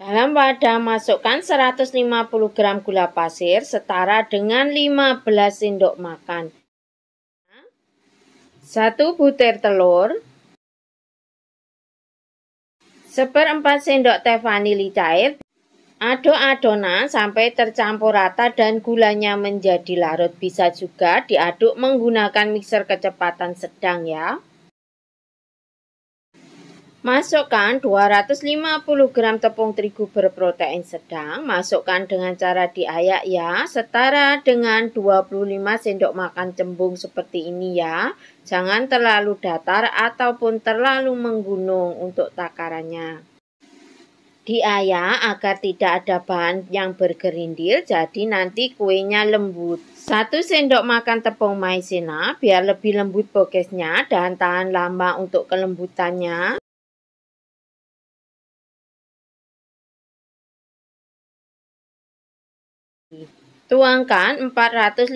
Dalam wadah masukkan 150 gram gula pasir setara dengan 15 sendok makan. 1 butir telur. 1 sendok teh vanili cair. Aduk adonan sampai tercampur rata dan gulanya menjadi larut. Bisa juga diaduk menggunakan mixer kecepatan sedang ya. Masukkan 250 gram tepung terigu berprotein sedang, masukkan dengan cara diayak ya, setara dengan 25 sendok makan cembung seperti ini ya. Jangan terlalu datar ataupun terlalu menggunung untuk takarannya. Diayak agar tidak ada bahan yang bergerindil, jadi nanti kuenya lembut. Satu sendok makan tepung maizena biar lebih lembut bokesnya dan tahan lama untuk kelembutannya. Tuangkan 450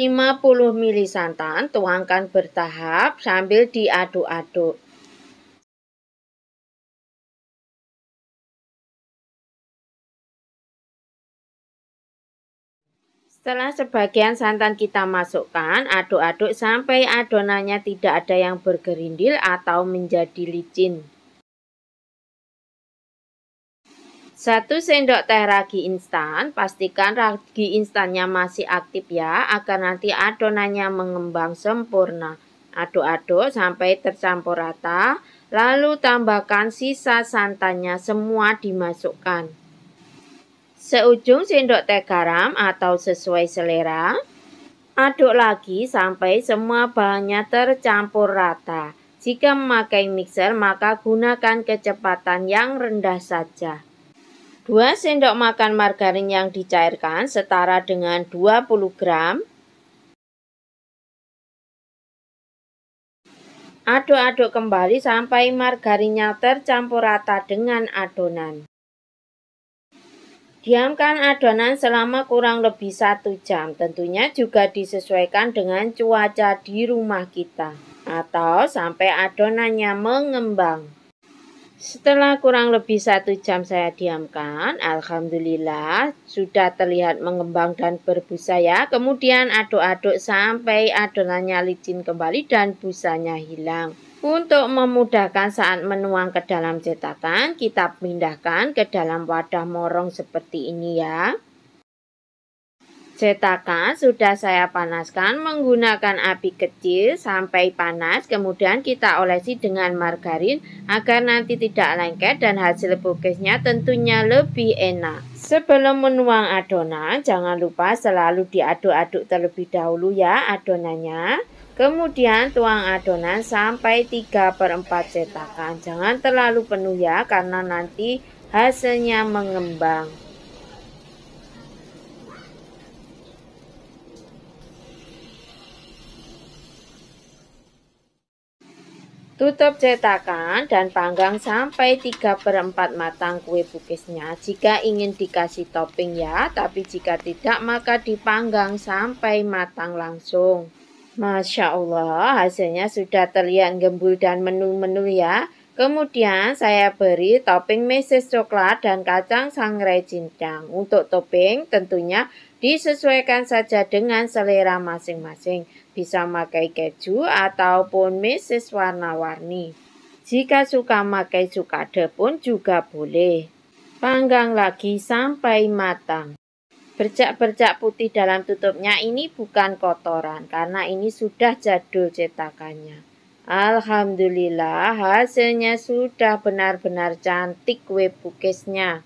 ml santan, tuangkan bertahap sambil diaduk-aduk. Setelah sebagian santan kita masukkan, aduk-aduk sampai adonannya tidak ada yang bergerindil atau menjadi licin. 1 sendok teh ragi instan, pastikan ragi instannya masih aktif ya, agar nanti adonannya mengembang sempurna. Aduk-aduk sampai tercampur rata, lalu tambahkan sisa santannya semua dimasukkan. Seujung sendok teh garam atau sesuai selera, aduk lagi sampai semua bahannya tercampur rata. Jika memakai mixer, maka gunakan kecepatan yang rendah saja. 2 sendok makan margarin yang dicairkan setara dengan 20 gram. Aduk-aduk kembali sampai margarinnya tercampur rata dengan adonan. Diamkan adonan selama kurang lebih satu jam, tentunya juga disesuaikan dengan cuaca di rumah kita atau sampai adonannya mengembang. Setelah kurang lebih satu jam saya diamkan, Alhamdulillah sudah terlihat mengembang dan berbusa ya. Kemudian aduk-aduk sampai adonannya licin kembali dan busanya hilang. Untuk memudahkan saat menuang ke dalam cetakan, kita pindahkan ke dalam wadah morong seperti ini ya. Cetakan sudah saya panaskan menggunakan api kecil sampai panas, kemudian kita olesi dengan margarin agar nanti tidak lengket dan hasil bukisnya tentunya lebih enak. Sebelum menuang adonan, jangan lupa selalu diaduk-aduk terlebih dahulu ya adonannya. Kemudian tuang adonan sampai 3 per 4 cetakan. Jangan terlalu penuh ya karena nanti hasilnya mengembang. Tutup cetakan dan panggang sampai 3 per 4 matang kue bukisnya jika ingin dikasih topping ya, tapi jika tidak maka dipanggang sampai matang langsung. Masya Allah hasilnya sudah terlihat gembul dan menu-menu ya. Kemudian saya beri topping meses coklat dan kacang sangrai cincang. Untuk topping tentunya Disesuaikan saja dengan selera masing-masing, bisa pakai keju ataupun meses warna-warni. Jika suka pakai sukade pun juga boleh. Panggang lagi sampai matang. Bercak-bercak putih dalam tutupnya ini bukan kotoran karena ini sudah jadul cetakannya. Alhamdulillah hasilnya sudah benar-benar cantik kue pukisnya.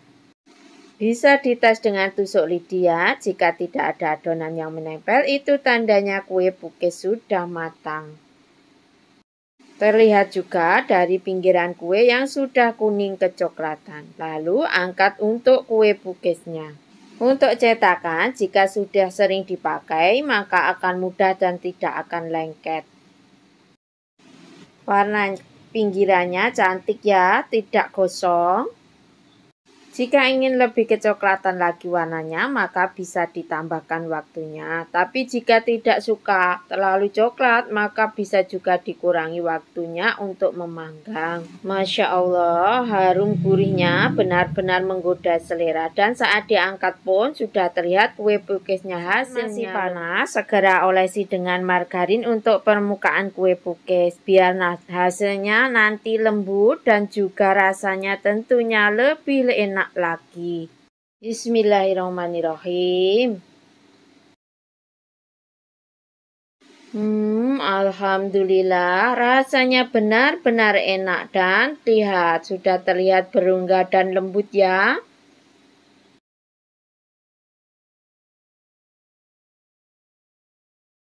Bisa dites dengan tusuk lidia jika tidak ada adonan yang menempel, itu tandanya kue bukis sudah matang. Terlihat juga dari pinggiran kue yang sudah kuning kecoklatan. Lalu angkat untuk kue bukisnya. Untuk cetakan, jika sudah sering dipakai, maka akan mudah dan tidak akan lengket. Warna pinggirannya cantik ya, tidak gosong. Jika ingin lebih kecoklatan lagi warnanya, maka bisa ditambahkan waktunya. Tapi jika tidak suka terlalu coklat, maka bisa juga dikurangi waktunya untuk memanggang. Masya Allah, harum gurihnya benar-benar menggoda selera. Dan saat diangkat pun sudah terlihat kue pukisnya hasilnya. Masih panas, segera olesi dengan margarin untuk permukaan kue pukis. Biar hasilnya nanti lembut dan juga rasanya tentunya lebih enak anak lagi. Bismillahirrahmanirrahim. Hmm, alhamdulillah, rasanya benar-benar enak dan lihat, sudah terlihat berungga dan lembut ya.